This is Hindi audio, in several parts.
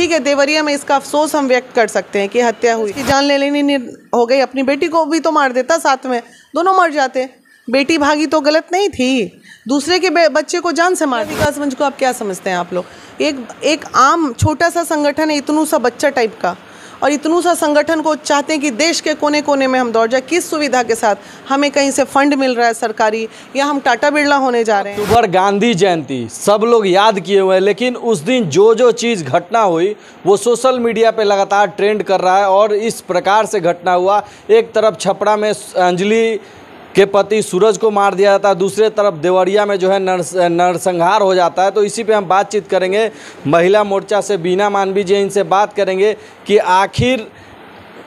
ठीक है देवरिया में इसका अफसोस हम व्यक्त कर सकते हैं कि हत्या हुई कि जान ले लेनी हो गई अपनी बेटी को भी तो मार देता साथ में दोनों मर जाते बेटी भागी तो गलत नहीं थी दूसरे के बच्चे को जान से मार मंच को आप क्या समझते हैं आप लोग एक एक आम छोटा सा संगठन है इतनू सा बच्चा टाइप का और इतनू सा संगठन को चाहते हैं कि देश के कोने कोने में हम दौड़ जाए किस सुविधा के साथ हमें कहीं से फंड मिल रहा है सरकारी या हम टाटा बिरला होने जा रहे हैं अक्टूबर गांधी जयंती सब लोग याद किए हुए हैं लेकिन उस दिन जो जो चीज़ घटना हुई वो सोशल मीडिया पर लगातार ट्रेंड कर रहा है और इस प्रकार से घटना हुआ एक तरफ छपरा में अंजलि के पति सूरज को मार दिया जाता है दूसरे तरफ देवरिया में जो है नरस नरसंहार हो जाता है तो इसी पे हम बातचीत करेंगे महिला मोर्चा से बीना मानवी जी इनसे बात करेंगे कि आखिर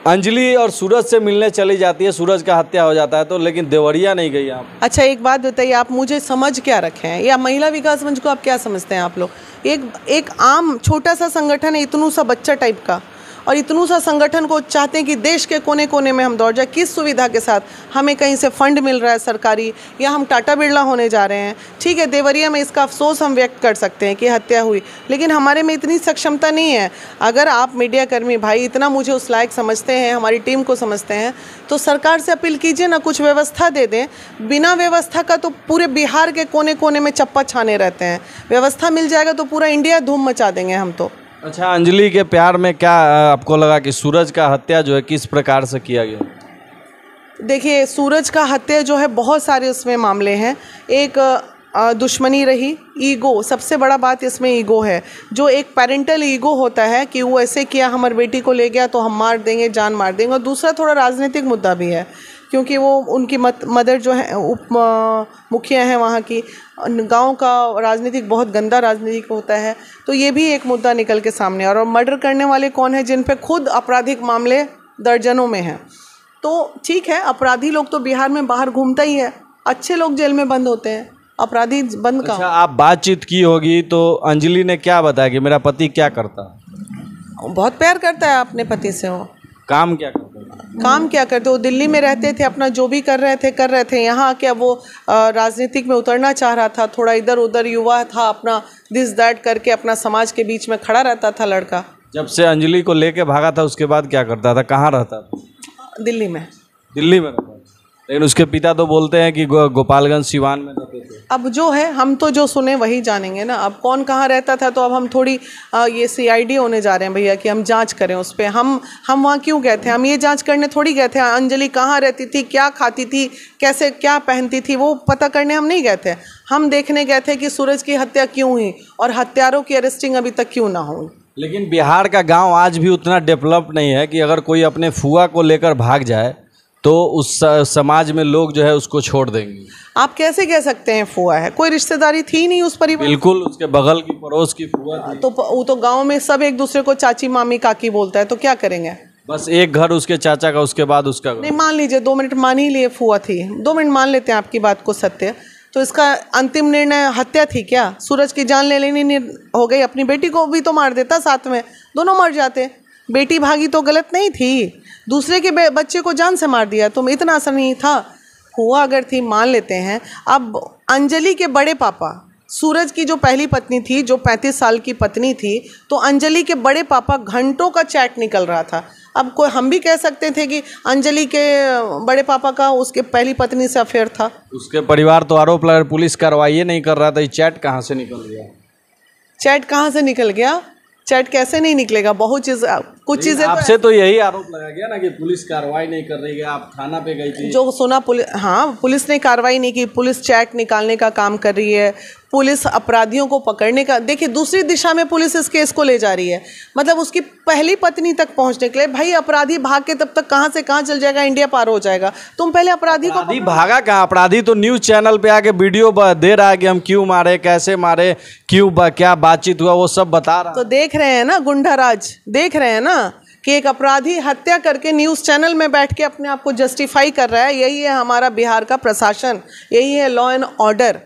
अंजलि और सूरज से मिलने चली जाती है सूरज का हत्या हो जाता है तो लेकिन देवरिया नहीं गई आप अच्छा एक बात बताइए आप मुझे समझ क्या रखे हैं या महिला विकास मंच को आप क्या समझते हैं आप लोग एक एक आम छोटा सा संगठन है इतनू सा बच्चा टाइप का और इतनू सा संगठन को चाहते हैं कि देश के कोने कोने में हम दौड़ जाए किस सुविधा के साथ हमें कहीं से फंड मिल रहा है सरकारी या हम टाटा बिरला होने जा रहे हैं ठीक है देवरिया में इसका अफसोस हम व्यक्त कर सकते हैं कि हत्या हुई लेकिन हमारे में इतनी सक्षमता नहीं है अगर आप मीडियाकर्मी भाई इतना मुझे उस लायक समझते हैं हमारी टीम को समझते हैं तो सरकार से अपील कीजिए ना कुछ व्यवस्था दे दें बिना व्यवस्था का तो पूरे बिहार के कोने कोने में चप्पा छाने रहते हैं व्यवस्था मिल जाएगा तो पूरा इंडिया धूम मचा देंगे हम तो अच्छा अंजलि के प्यार में क्या आपको लगा कि सूरज का हत्या जो है किस प्रकार से किया गया देखिए सूरज का हत्या जो है बहुत सारे उसमें मामले हैं एक दुश्मनी रही ईगो सबसे बड़ा बात इसमें ईगो है जो एक पेरेंटल ईगो होता है कि वो ऐसे किया हमारे बेटी को ले गया तो हम मार देंगे जान मार देंगे और दूसरा थोड़ा राजनीतिक मुद्दा भी है क्योंकि वो उनकी मत मदर जो है उप मुखिया हैं वहाँ की गांव का राजनीतिक बहुत गंदा राजनीतिक होता है तो ये भी एक मुद्दा निकल के सामने और मर्डर करने वाले कौन हैं जिन पे खुद आपराधिक मामले दर्जनों में हैं तो ठीक है अपराधी लोग तो बिहार में बाहर घूमता ही है अच्छे लोग जेल में बंद होते हैं अपराधी बंद अच्छा, आप बातचीत की होगी तो अंजलि ने क्या बताया कि मेरा पति क्या करता बहुत प्यार करता है अपने पति से वो काम क्या करते काम क्या करते वो दिल्ली में रहते थे अपना जो भी कर रहे थे कर रहे थे यहाँ अब वो राजनीतिक में उतरना चाह रहा था थोड़ा इधर उधर युवा था अपना दिस दैट करके अपना समाज के बीच में खड़ा रहता था लड़का जब से अंजलि को लेके भागा था उसके बाद क्या करता था कहाँ रहता था दिल्ली में दिल्ली में लेकिन उसके पिता तो बोलते हैं कि गो, गोपालगंज सिवान में रहते थे अब जो है हम तो जो सुने वही जानेंगे ना अब कौन कहाँ रहता था तो अब हम थोड़ी आ, ये सीआईडी होने जा रहे हैं भैया कि हम जांच करें उस पर हम हम वहाँ क्यों गए थे हम ये जांच करने थोड़ी गए थे अंजलि कहाँ रहती थी क्या खाती थी कैसे क्या पहनती थी वो पता करने हम नहीं गए थे हम देखने गए थे कि सूरज की हत्या क्यों हुई और हत्यारों की अरेस्टिंग अभी तक क्यों ना हुई लेकिन बिहार का गाँव आज भी उतना डेवलप नहीं है कि अगर कोई अपने फुआ को लेकर भाग जाए तो उस समाज में लोग जो है उसको छोड़ देंगे आप कैसे कह सकते हैं फुआ है कोई रिश्तेदारी थी नहीं उस परिवार बिल्कुल उसके बगल की पड़ोस की फुआ थी। तो वो तो गांव में सब एक दूसरे को चाची मामी काकी बोलता है तो क्या करेंगे बस एक घर उसके चाचा का उसके बाद उसका नहीं मान लीजिए दो मिनट मान ही लिए फुआ थी दो मिनट मान लेते हैं आपकी बात को सत्य तो इसका अंतिम निर्णय हत्या थी क्या सूरज की जान ले लेनी हो गई अपनी बेटी को भी तो मार देता साथ में दोनों मर जाते बेटी भागी तो गलत नहीं थी दूसरे के बच्चे को जान से मार दिया तुम तो इतना असर नहीं था हुआ अगर थी मान लेते हैं अब अंजलि के बड़े पापा सूरज की जो पहली पत्नी थी जो 35 साल की पत्नी थी तो अंजलि के बड़े पापा घंटों का चैट निकल रहा था अब कोई हम भी कह सकते थे कि अंजलि के बड़े पापा का उसके पहली पत्नी से अफेयर था उसके परिवार तो आरोप लगा पुलिस कार्रवाई नहीं कर रहा था ये चैट कहाँ से निकल गया चैट कहाँ से निकल गया चैट कैसे नहीं निकलेगा बहुत चीज़ कुछ चीजें तो आपसे तो यही आरोप लगा गया ना कि पुलिस कार्रवाई नहीं कर रही है आप थाना पे गई थी जो सुना पुलिस हाँ पुलिस ने कार्रवाई नहीं की पुलिस चेक निकालने का काम कर रही है पुलिस अपराधियों को पकड़ने का देखिए दूसरी दिशा में पुलिस इस केस को ले जा रही है मतलब उसकी पहली पत्नी तक पहुंचने के लिए भाई अपराधी भाग के तब तक कहां से कहां चल जाएगा इंडिया पार हो जाएगा तुम पहले अपराधी को भागा कहा अपराधी तो न्यूज़ चैनल पे आके वीडियो दे रहा है कि हम क्यों मारे कैसे मारे क्यों क्या बातचीत हुआ वो सब बता रहा तो देख रहे हैं ना गुंडा राज देख रहे हैं ना ना हाँ, कि एक अपराधी हत्या करके न्यूज़ चैनल में बैठ के अपने आप को जस्टिफाई कर रहा है यही है हमारा बिहार का प्रशासन यही है लॉ एंड ऑर्डर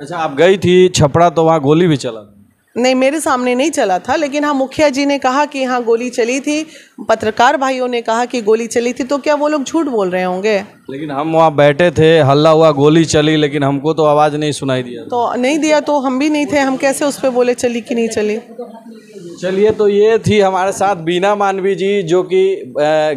अच्छा आप गई थी छपड़ा तो वहाँ गोली भी चला नहीं मेरे सामने नहीं चला था लेकिन हाँ मुखिया जी ने कहा कि हाँ गोली चली थी पत्रकार भाइयों ने कहा कि गोली चली थी तो क्या वो लोग झूठ बोल रहे होंगे लेकिन हम वहाँ बैठे थे हल्ला हुआ गोली चली लेकिन हमको तो आवाज़ नहीं सुनाई दिया तो नहीं दिया तो हम भी नहीं थे हम कैसे उस पर बोले चली कि नहीं चली चलिए तो ये थी हमारे साथ बीना मानवी जी जो कि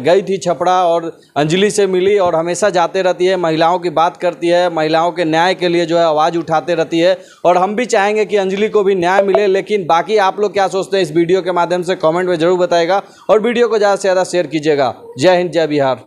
गई थी छपड़ा और अंजलि से मिली और हमेशा जाते रहती है महिलाओं की बात करती है महिलाओं के न्याय के लिए जो है आवाज़ उठाते रहती है और हम भी चाहेंगे कि अंजलि को भी न्याय मिले लेकिन बाकी आप लोग क्या सोचते हैं इस वीडियो के माध्यम से कमेंट में ज़रूर बताएगा और वीडियो को ज़्यादा से ज़्यादा शेयर कीजिएगा जय हिंद जय बिहार